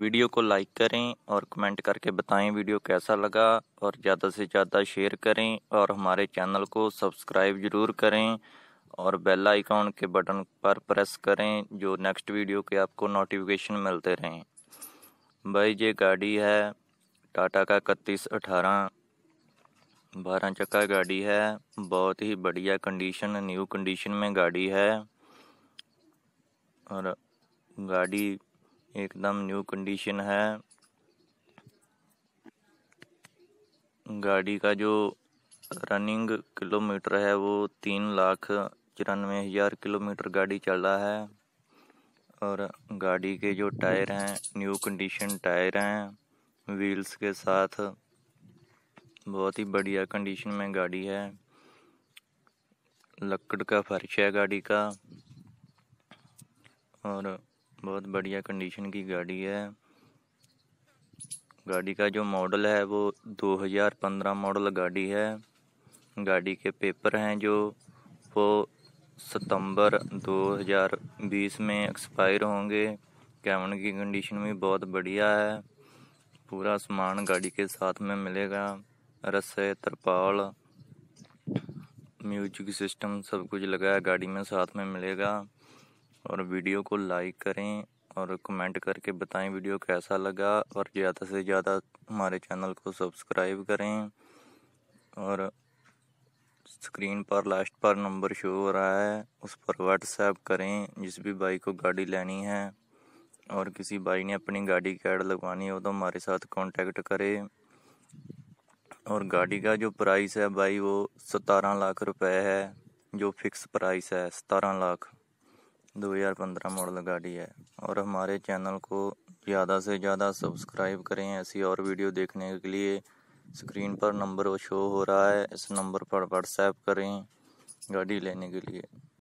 video को like करें और कमेंट करके बताएं वीडियो कैसा लगा और ज़्यादा से ज़्यादा शेयर करें और हमारे चैनल को सब्सक्राइब ज़रूर करें और बेल आइकॉन के बटन पर प्रेस करें जो नेक्स्ट वीडियो के आपको नोटिफिकेशन मिलते रहें भाई ये गाड़ी है टाटा का इकतीस अठारह बारह चक्का गाड़ी है बहुत ही बढ़िया कंडीशन न्यू कंडीशन में गाड़ी है और गाड़ी एकदम न्यू कंडीशन है गाड़ी का जो रनिंग किलोमीटर है वो तीन लाख चौरानवे हज़ार किलोमीटर गाड़ी चल रहा है और गाड़ी के जो टायर हैं न्यू कंडीशन टायर हैं व्हील्स के साथ बहुत ही बढ़िया कंडीशन में गाड़ी है लकड़ का फर्श है गाड़ी का और बहुत बढ़िया कंडीशन की गाड़ी है गाड़ी का जो मॉडल है वो 2015 मॉडल गाड़ी है गाड़ी के पेपर हैं जो वो सितंबर 2020 में एक्सपायर होंगे कैमन की कंडीशन भी बहुत बढ़िया है पूरा सामान गाड़ी के साथ में मिलेगा रस्से तरपाल म्यूजिक सिस्टम सब कुछ लगा है गाड़ी में साथ में मिलेगा और वीडियो को लाइक करें और कमेंट करके बताएं वीडियो कैसा लगा और ज़्यादा से ज़्यादा हमारे चैनल को सब्सक्राइब करें और स्क्रीन पर लास्ट पर नंबर शो हो रहा है उस पर व्हाट्सएप करें जिस भी भाई को गाड़ी लेनी है और किसी भाई ने अपनी गाड़ी कैड लगवानी हो तो हमारे साथ कांटेक्ट करें और गाड़ी का जो प्राइस है भाई वो सतारह लाख रुपए है जो फिक्स प्राइस है सतारह लाख 2015 मॉडल गाड़ी है और हमारे चैनल को ज़्यादा से ज़्यादा सब्सक्राइब करें ऐसी और वीडियो देखने के लिए स्क्रीन पर नंबर शो हो रहा है इस नंबर पर व्हाट्सएप करें गाड़ी लेने के लिए